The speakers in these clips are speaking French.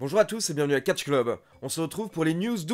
Bonjour à tous et bienvenue à Catch Club. On se retrouve pour les news WWE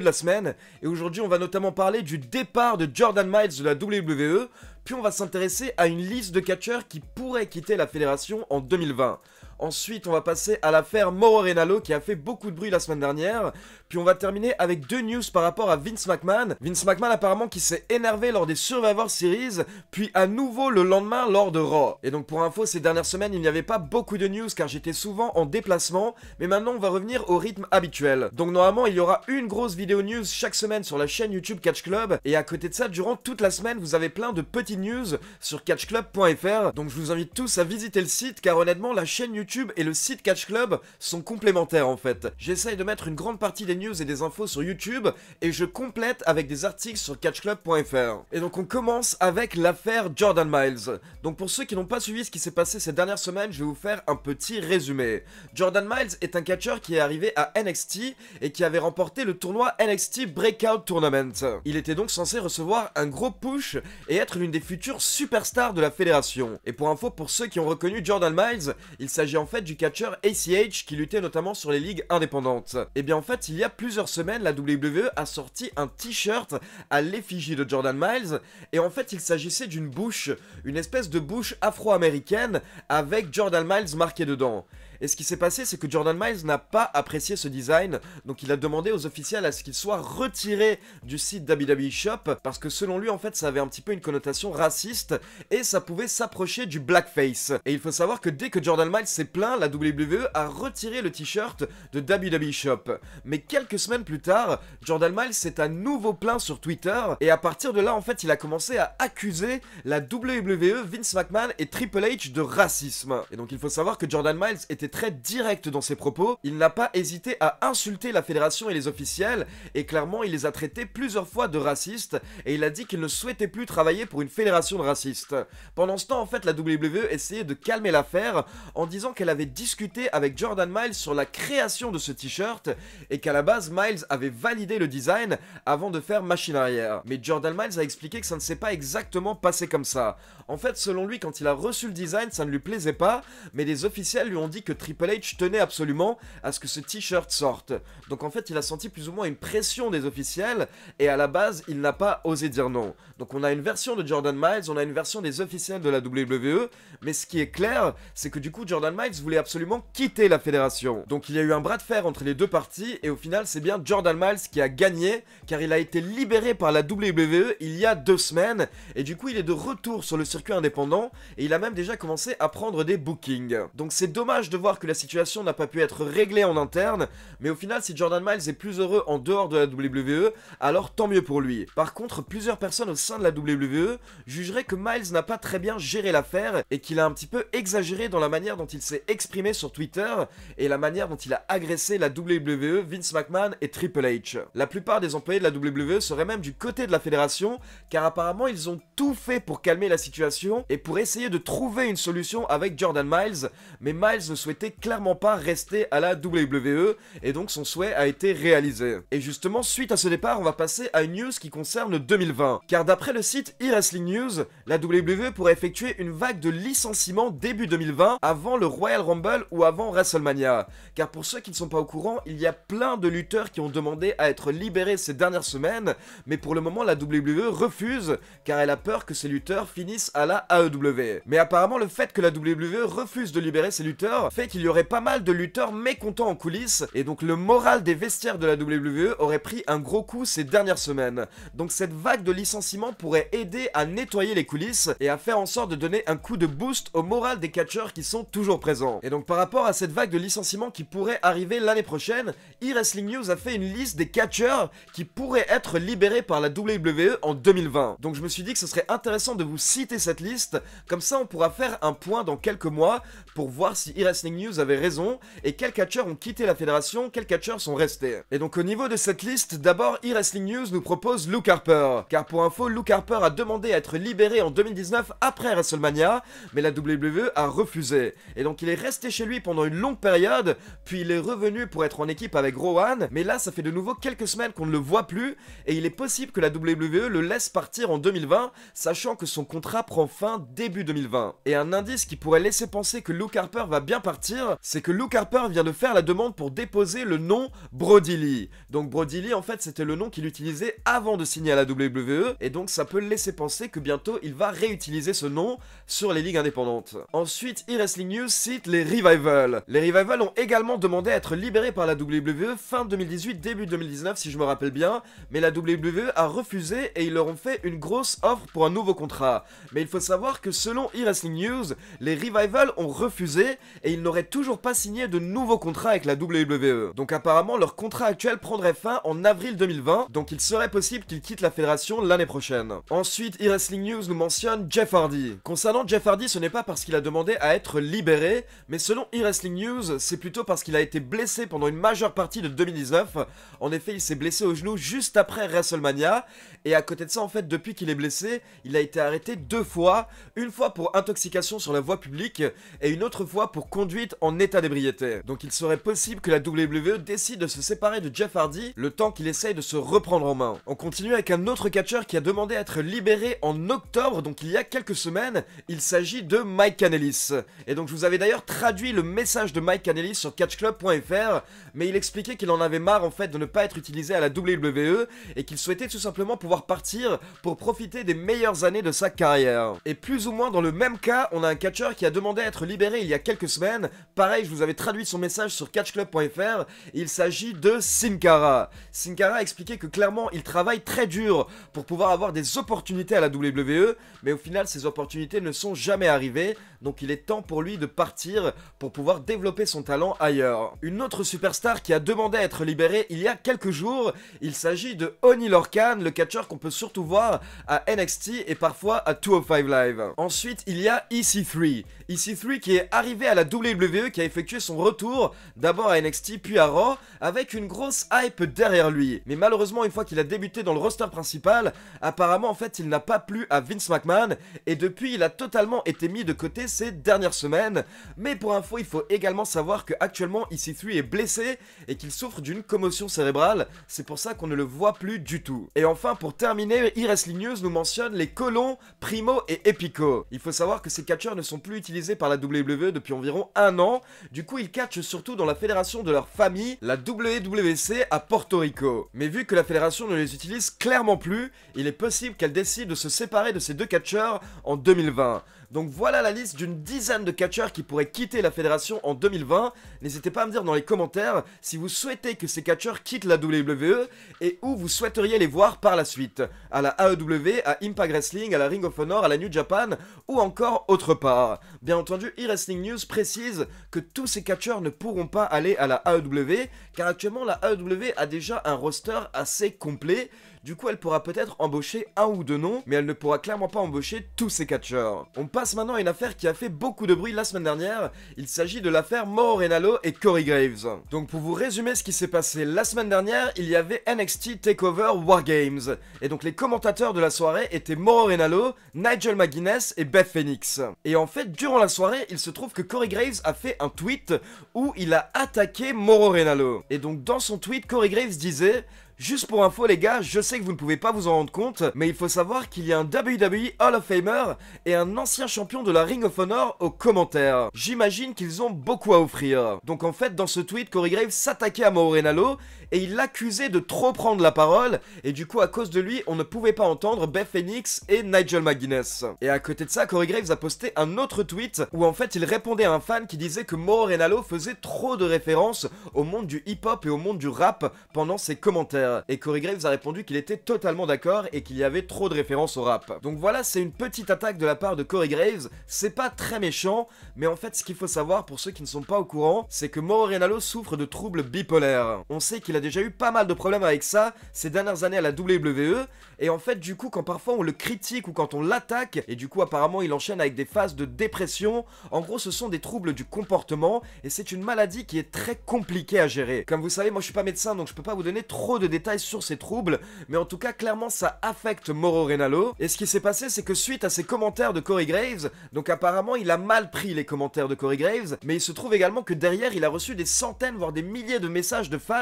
de la semaine et aujourd'hui on va notamment parler du départ de Jordan Miles de la WWE, puis on va s'intéresser à une liste de catcheurs qui pourraient quitter la fédération en 2020. Ensuite, on va passer à l'affaire Moro Renalo qui a fait beaucoup de bruit la semaine dernière. Puis on va terminer avec deux news par rapport à Vince McMahon. Vince McMahon apparemment qui s'est énervé lors des Survivor Series, puis à nouveau le lendemain lors de Raw. Et donc pour info, ces dernières semaines, il n'y avait pas beaucoup de news car j'étais souvent en déplacement. Mais maintenant, on va revenir au rythme habituel. Donc normalement, il y aura une grosse vidéo news chaque semaine sur la chaîne YouTube Catch Club. Et à côté de ça, durant toute la semaine, vous avez plein de petites news sur catchclub.fr. Donc je vous invite tous à visiter le site car honnêtement, la chaîne YouTube YouTube et le site Catch Club sont complémentaires en fait. J'essaye de mettre une grande partie des news et des infos sur YouTube et je complète avec des articles sur catchclub.fr. Et donc on commence avec l'affaire Jordan Miles. Donc pour ceux qui n'ont pas suivi ce qui s'est passé ces dernières semaines, je vais vous faire un petit résumé. Jordan Miles est un catcheur qui est arrivé à NXT et qui avait remporté le tournoi NXT Breakout Tournament. Il était donc censé recevoir un gros push et être l'une des futures superstars de la fédération. Et pour info, pour ceux qui ont reconnu Jordan Miles, il s'agit en fait du catcheur ACH qui luttait notamment sur les ligues indépendantes. Et eh bien en fait, il y a plusieurs semaines, la WWE a sorti un t-shirt à l'effigie de Jordan Miles, et en fait, il s'agissait d'une bouche, une espèce de bouche afro-américaine avec Jordan Miles marqué dedans. Et ce qui s'est passé, c'est que Jordan Miles n'a pas apprécié ce design, donc il a demandé aux officiels à ce qu'il soit retiré du site WWE Shop, parce que selon lui, en fait, ça avait un petit peu une connotation raciste, et ça pouvait s'approcher du blackface. Et il faut savoir que dès que Jordan Miles s'est plaint, la WWE a retiré le t-shirt de WWE Shop. Mais quelques semaines plus tard, Jordan Miles s'est à nouveau plaint sur Twitter, et à partir de là, en fait, il a commencé à accuser la WWE, Vince McMahon et Triple H de racisme. Et donc il faut savoir que Jordan Miles était très direct dans ses propos, il n'a pas hésité à insulter la fédération et les officiels, et clairement il les a traités plusieurs fois de racistes, et il a dit qu'il ne souhaitait plus travailler pour une fédération de racistes. Pendant ce temps, en fait, la WWE essayait de calmer l'affaire en disant qu'elle avait discuté avec Jordan Miles sur la création de ce t-shirt, et qu'à la base, Miles avait validé le design avant de faire machine arrière. Mais Jordan Miles a expliqué que ça ne s'est pas exactement passé comme ça. En fait, selon lui, quand il a reçu le design, ça ne lui plaisait pas, mais les officiels lui ont dit que Triple H tenait absolument à ce que ce t-shirt sorte. Donc en fait, il a senti plus ou moins une pression des officiels et à la base, il n'a pas osé dire non. Donc on a une version de Jordan Miles, on a une version des officiels de la WWE, mais ce qui est clair, c'est que du coup, Jordan Miles voulait absolument quitter la fédération. Donc il y a eu un bras de fer entre les deux parties et au final, c'est bien Jordan Miles qui a gagné car il a été libéré par la WWE il y a deux semaines et du coup, il est de retour sur le circuit indépendant et il a même déjà commencé à prendre des bookings. Donc c'est dommage de voir que la situation n'a pas pu être réglée en interne, mais au final, si Jordan Miles est plus heureux en dehors de la WWE, alors tant mieux pour lui. Par contre, plusieurs personnes au sein de la WWE jugeraient que Miles n'a pas très bien géré l'affaire et qu'il a un petit peu exagéré dans la manière dont il s'est exprimé sur Twitter et la manière dont il a agressé la WWE, Vince McMahon et Triple H. La plupart des employés de la WWE seraient même du côté de la fédération, car apparemment ils ont tout fait pour calmer la situation et pour essayer de trouver une solution avec Jordan Miles, mais Miles ne souhaite était clairement pas resté à la WWE et donc son souhait a été réalisé. Et justement, suite à ce départ, on va passer à une news qui concerne 2020. Car d'après le site eWrestling news, la WWE pourrait effectuer une vague de licenciements début 2020 avant le Royal Rumble ou avant WrestleMania. Car pour ceux qui ne sont pas au courant, il y a plein de lutteurs qui ont demandé à être libérés ces dernières semaines, mais pour le moment la WWE refuse car elle a peur que ces lutteurs finissent à la AEW. Mais apparemment le fait que la WWE refuse de libérer ses lutteurs fait qu'il y aurait pas mal de lutteurs mécontents en coulisses, et donc le moral des vestiaires de la WWE aurait pris un gros coup ces dernières semaines. Donc cette vague de licenciements pourrait aider à nettoyer les coulisses et à faire en sorte de donner un coup de boost au moral des catcheurs qui sont toujours présents. Et donc par rapport à cette vague de licenciements qui pourrait arriver l'année prochaine, e-Wrestling News a fait une liste des catcheurs qui pourraient être libérés par la WWE en 2020. Donc je me suis dit que ce serait intéressant de vous citer cette liste, comme ça on pourra faire un point dans quelques mois pour voir si e-Wrestling News avait raison, et quels catcheurs ont quitté la fédération, quels catcheurs sont restés. Et donc au niveau de cette liste, d'abord e-Wrestling News nous propose Luke Harper, car pour info, Luke Harper a demandé à être libéré en 2019 après WrestleMania, mais la WWE a refusé. Et donc il est resté chez lui pendant une longue période, puis il est revenu pour être en équipe avec Rowan, mais là ça fait de nouveau quelques semaines qu'on ne le voit plus, et il est possible que la WWE le laisse partir en 2020, sachant que son contrat prend fin début 2020. Et un indice qui pourrait laisser penser que Luke Harper va bien partir, c'est que Luke Harper vient de faire la demande pour déposer le nom Brody Donc Brody en fait, c'était le nom qu'il utilisait avant de signer à la WWE, et donc ça peut laisser penser que bientôt il va réutiliser ce nom sur les ligues indépendantes. Ensuite, e-Wrestling News cite les Revival. Les Revival ont également demandé à être libérés par la WWE fin 2018, début 2019, si je me rappelle bien, mais la WWE a refusé et ils leur ont fait une grosse offre pour un nouveau contrat. Mais il faut savoir que selon e-Wrestling News, les Revival ont refusé et ils n'ont toujours pas signé de nouveaux contrats avec la WWE. Donc apparemment, leur contrat actuel prendrait fin en avril 2020, donc il serait possible qu'il quitte la fédération l'année prochaine. Ensuite, e-Wrestling News nous mentionne Jeff Hardy. Concernant Jeff Hardy, ce n'est pas parce qu'il a demandé à être libéré, mais selon e-Wrestling News, c'est plutôt parce qu'il a été blessé pendant une majeure partie de 2019. En effet, il s'est blessé au genou juste après WrestleMania, et à côté de ça, en fait, depuis qu'il est blessé, il a été arrêté deux fois, une fois pour intoxication sur la voie publique, et une autre fois pour conduire en état d'ébriété. Donc il serait possible que la WWE décide de se séparer de Jeff Hardy le temps qu'il essaye de se reprendre en main. On continue avec un autre catcheur qui a demandé à être libéré en octobre, donc il y a quelques semaines. Il s'agit de Mike Canelis. Et donc je vous avais d'ailleurs traduit le message de Mike Canellis sur catchclub.fr, mais il expliquait qu'il en avait marre en fait de ne pas être utilisé à la WWE et qu'il souhaitait tout simplement pouvoir partir pour profiter des meilleures années de sa carrière. Et plus ou moins dans le même cas, on a un catcheur qui a demandé à être libéré il y a quelques semaines, Pareil, je vous avais traduit son message sur catchclub.fr. Il s'agit de Sinkara Sinkara a expliqué que clairement, il travaille très dur pour pouvoir avoir des opportunités à la WWE, mais au final, ces opportunités ne sont jamais arrivées. Donc il est temps pour lui de partir pour pouvoir développer son talent ailleurs. Une autre superstar qui a demandé à être libérée il y a quelques jours, il s'agit de Oni Lorcan, le catcheur qu'on peut surtout voir à NXT et parfois à 205 Live. Ensuite, il y a EC3. EC3 qui est arrivé à la WWE, qui a effectué son retour d'abord à NXT puis à Raw, avec une grosse hype derrière lui. Mais malheureusement, une fois qu'il a débuté dans le roster principal, apparemment en fait il n'a pas plu à Vince McMahon, et depuis il a totalement été mis de côté ces dernières semaines. Mais pour info, il faut également savoir que actuellement EC3 est blessé et qu'il souffre d'une commotion cérébrale, c'est pour ça qu'on ne le voit plus du tout. Et enfin, pour terminer, Irs Ligneuse nous mentionne les colons, Primo et Epico. Il faut savoir que ces catcheurs ne sont plus utilisés par la WWE depuis environ un an. Du coup, ils catchent surtout dans la fédération de leur famille, la WWC e à Porto Rico. Mais vu que la fédération ne les utilise clairement plus, il est possible qu'elle décide de se séparer de ces deux catcheurs en 2020. Donc voilà la liste d'une dizaine de catcheurs qui pourraient quitter la fédération en 2020. N'hésitez pas à me dire dans les commentaires si vous souhaitez que ces catcheurs quittent la WWE et où vous souhaiteriez les voir par la suite. À la AEW, à Impact Wrestling, à la Ring of Honor, à la New Japan ou encore autre part. Bien entendu, eWrestling wrestling News précise que tous ces catcheurs ne pourront pas aller à la AEW car actuellement la AEW a déjà un roster assez complet du coup, elle pourra peut-être embaucher un ou deux noms, mais elle ne pourra clairement pas embaucher tous ses catcheurs. On passe maintenant à une affaire qui a fait beaucoup de bruit la semaine dernière. Il s'agit de l'affaire Moro Renalo et Corey Graves. Donc, pour vous résumer ce qui s'est passé la semaine dernière, il y avait NXT Takeover Wargames. Et donc, les commentateurs de la soirée étaient Moro Renalo, Nigel McGuinness et Beth Phoenix. Et en fait, durant la soirée, il se trouve que Corey Graves a fait un tweet où il a attaqué Moro Renalo. Et donc, dans son tweet, Corey Graves disait Juste pour info les gars, je sais que vous ne pouvez pas vous en rendre compte, mais il faut savoir qu'il y a un WWE Hall of Famer et un ancien champion de la Ring of Honor aux commentaires. J'imagine qu'ils ont beaucoup à offrir. Donc en fait, dans ce tweet, Corey Graves s'attaquait à Mauro et il l'accusait de trop prendre la parole et du coup à cause de lui, on ne pouvait pas entendre Beth Phoenix et Nigel McGuinness. Et à côté de ça, Corey Graves a posté un autre tweet où en fait il répondait à un fan qui disait que Mauro faisait trop de références au monde du hip-hop et au monde du rap pendant ses commentaires. Euh, et Corey Graves a répondu qu'il était totalement d'accord et qu'il y avait trop de références au rap. Donc voilà, c'est une petite attaque de la part de Corey Graves, c'est pas très méchant, mais en fait ce qu'il faut savoir pour ceux qui ne sont pas au courant, c'est que Mauro Renalo souffre de troubles bipolaires. On sait qu'il a déjà eu pas mal de problèmes avec ça ces dernières années à la WWE, et en fait du coup quand parfois on le critique ou quand on l'attaque, et du coup apparemment il enchaîne avec des phases de dépression, en gros ce sont des troubles du comportement, et c'est une maladie qui est très compliquée à gérer. Comme vous savez, moi je suis pas médecin, donc je peux pas vous donner trop de détails sur ses troubles, mais en tout cas, clairement, ça affecte Moro Renalo. Et ce qui s'est passé, c'est que suite à ses commentaires de Corey Graves, donc apparemment, il a mal pris les commentaires de Corey Graves, mais il se trouve également que derrière, il a reçu des centaines, voire des milliers de messages de fans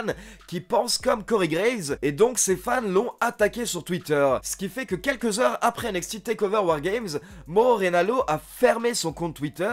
qui pensent comme Corey Graves, et donc ces fans l'ont attaqué sur Twitter. Ce qui fait que quelques heures après NXT TakeOver Wargames, Moro Renalo a fermé son compte Twitter,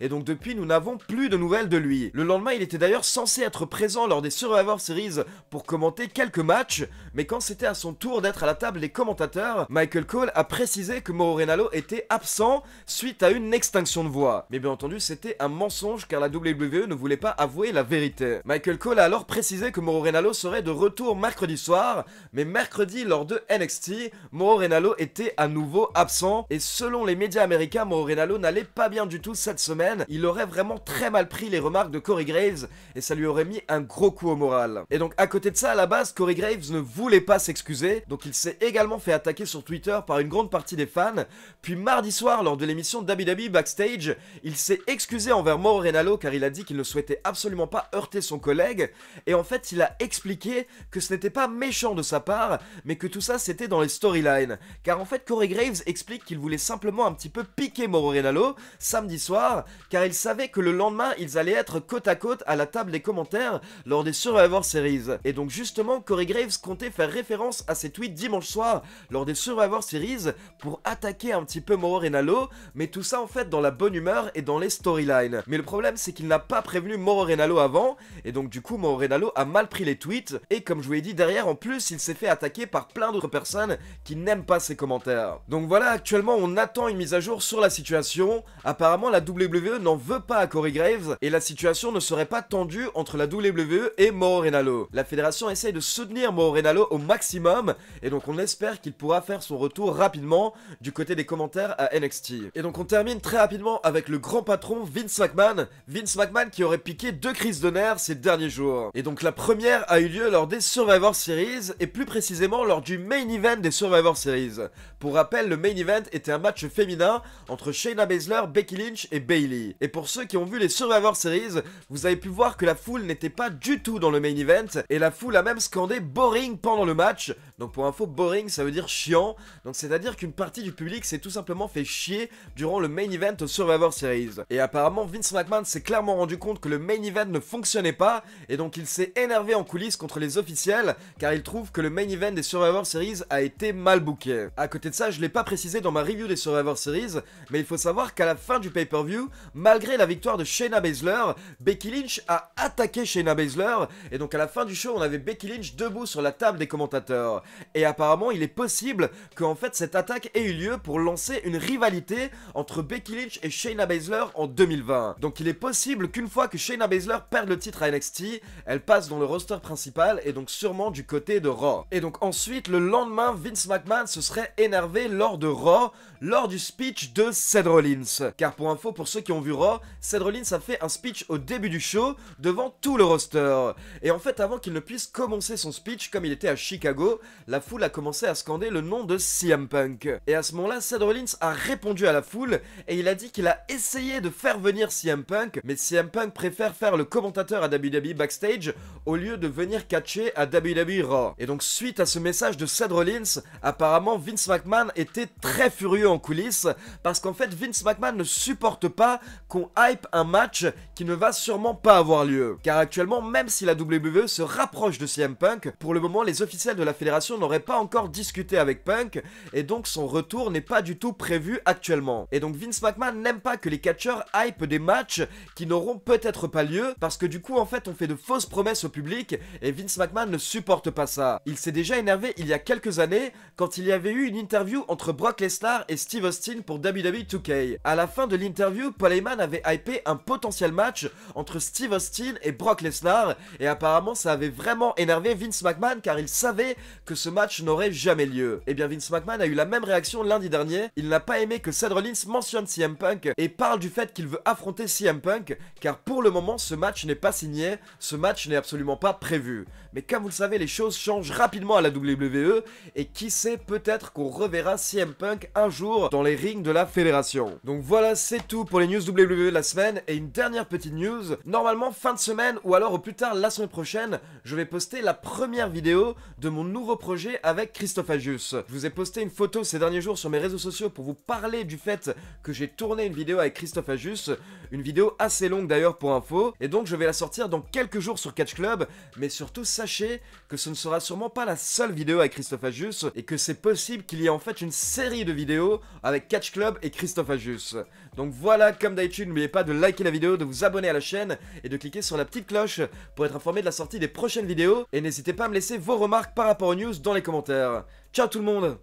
et donc depuis, nous n'avons plus de nouvelles de lui. Le lendemain, il était d'ailleurs censé être présent lors des Survivor Series pour commenter quelques Match, mais quand c'était à son tour d'être à la table des commentateurs, Michael Cole a précisé que Mauro Renalo était absent suite à une extinction de voix. Mais bien entendu, c'était un mensonge car la WWE ne voulait pas avouer la vérité. Michael Cole a alors précisé que Mauro Renalo serait de retour mercredi soir, mais mercredi lors de NXT, Mauro Renalo était à nouveau absent et selon les médias américains, Mauro Renalo n'allait pas bien du tout cette semaine. Il aurait vraiment très mal pris les remarques de Corey Graves et ça lui aurait mis un gros coup au moral. Et donc à côté de ça, à la base, Corey Graves ne voulait pas s'excuser, donc il s'est également fait attaquer sur Twitter par une grande partie des fans. Puis mardi soir, lors de l'émission WWE Backstage, il s'est excusé envers Mauro Renalo car il a dit qu'il ne souhaitait absolument pas heurter son collègue. Et en fait, il a expliqué que ce n'était pas méchant de sa part, mais que tout ça c'était dans les storylines. Car en fait, Corey Graves explique qu'il voulait simplement un petit peu piquer Mauro Renalo samedi soir, car il savait que le lendemain, ils allaient être côte à côte à la table des commentaires lors des Survivor Series. Et donc justement, Corey Graves comptait faire référence à ses tweets dimanche soir lors des Survivor Series pour attaquer un petit peu Moro Renalo, mais tout ça en fait dans la bonne humeur et dans les storylines. Mais le problème c'est qu'il n'a pas prévenu Moro Renalo avant, et donc du coup Moro Renalo a mal pris les tweets, et comme je vous l'ai dit derrière en plus il s'est fait attaquer par plein d'autres personnes qui n'aiment pas ses commentaires. Donc voilà, actuellement on attend une mise à jour sur la situation, apparemment la WWE n'en veut pas à Corey Graves, et la situation ne serait pas tendue entre la WWE et Moro Renalo. La fédération essaye de se Mo Renalo au maximum. Et donc on espère qu'il pourra faire son retour rapidement du côté des commentaires à NXT. Et donc on termine très rapidement avec le grand patron Vince McMahon. Vince McMahon qui aurait piqué deux crises de nerfs ces derniers jours. Et donc la première a eu lieu lors des Survivor Series et plus précisément lors du main event des Survivor Series. Pour rappel, le main event était un match féminin entre Shayna Baszler, Becky Lynch et Bailey. Et pour ceux qui ont vu les Survivor Series, vous avez pu voir que la foule n'était pas du tout dans le main event et la foule a même scandé boring pendant le match. Donc pour info, boring ça veut dire chiant. Donc c'est-à-dire qu'une partie du public s'est tout simplement fait chier durant le main event au Survivor Series. Et apparemment Vince McMahon s'est clairement rendu compte que le main event ne fonctionnait pas et donc il s'est énervé en coulisses contre les officiels car il trouve que le main event des Survivor Series a été mal booké. À côté de ça, je l'ai pas précisé dans ma review des Survivor Series, mais il faut savoir qu'à la fin du pay-per-view, malgré la victoire de Shayna Baszler, Becky Lynch a attaqué Shayna Baszler et donc à la fin du show, on avait Becky Lynch de sur la table des commentateurs. Et apparemment, il est possible qu'en fait cette attaque ait eu lieu pour lancer une rivalité entre Becky Lynch et Shayna Baszler en 2020. Donc il est possible qu'une fois que Shayna Baszler perde le titre à NXT, elle passe dans le roster principal et donc sûrement du côté de Raw. Et donc ensuite, le lendemain, Vince McMahon se serait énervé lors de Raw, lors du speech de Seth Rollins. Car pour info, pour ceux qui ont vu Raw, Seth Rollins a fait un speech au début du show devant tout le roster. Et en fait, avant qu'il ne puisse commencer son speech, comme il était à Chicago, la foule a commencé à scander le nom de CM Punk. Et à ce moment-là, Seth Rollins a répondu à la foule et il a dit qu'il a essayé de faire venir CM Punk, mais CM Punk préfère faire le commentateur à WWE backstage au lieu de venir catcher à WWE Raw. Et donc suite à ce message de Seth Rollins, apparemment Vince McMahon était très furieux en coulisses parce qu'en fait Vince McMahon ne supporte pas qu'on hype un match qui ne va sûrement pas avoir lieu. Car actuellement, même si la WWE se rapproche de CM Punk, pour le moment, les officiels de la fédération n'auraient pas encore discuté avec Punk, et donc son retour n'est pas du tout prévu actuellement. Et donc Vince McMahon n'aime pas que les catcheurs hype des matchs qui n'auront peut-être pas lieu, parce que du coup, en fait, on fait de fausses promesses au public, et Vince McMahon ne supporte pas ça. Il s'est déjà énervé il y a quelques années, quand il y avait eu une interview entre Brock Lesnar et Steve Austin pour WWE 2K. À la fin de l'interview, Paul Heyman avait hypé un potentiel match entre Steve Austin et Brock Lesnar, et apparemment ça avait vraiment énervé Vince Vince McMahon car il savait que ce match n'aurait jamais lieu. Et eh bien Vince McMahon a eu la même réaction lundi dernier, il n'a pas aimé que Seth Rollins mentionne CM Punk et parle du fait qu'il veut affronter CM Punk car pour le moment ce match n'est pas signé, ce match n'est absolument pas prévu. Mais comme vous le savez les choses changent rapidement à la WWE et qui sait peut-être qu'on reverra CM Punk un jour dans les rings de la fédération. Donc voilà c'est tout pour les news WWE la semaine et une dernière petite news, normalement fin de semaine ou alors au plus tard la semaine prochaine je vais poster la première première vidéo de mon nouveau projet avec Christophe Agius. Je vous ai posté une photo ces derniers jours sur mes réseaux sociaux pour vous parler du fait que j'ai tourné une vidéo avec Christophe Agius, une vidéo assez longue d'ailleurs pour info, et donc je vais la sortir dans quelques jours sur Catch Club, mais surtout sachez que ce ne sera sûrement pas la seule vidéo avec Christophe Agius, et que c'est possible qu'il y ait en fait une série de vidéos avec Catch Club et Christophe Agius. Donc voilà, comme d'habitude, n'oubliez pas de liker la vidéo, de vous abonner à la chaîne, et de cliquer sur la petite cloche pour être informé de la sortie des prochaines vidéos, et n'hésitez pas me laisser vos remarques par rapport aux news dans les commentaires. Ciao tout le monde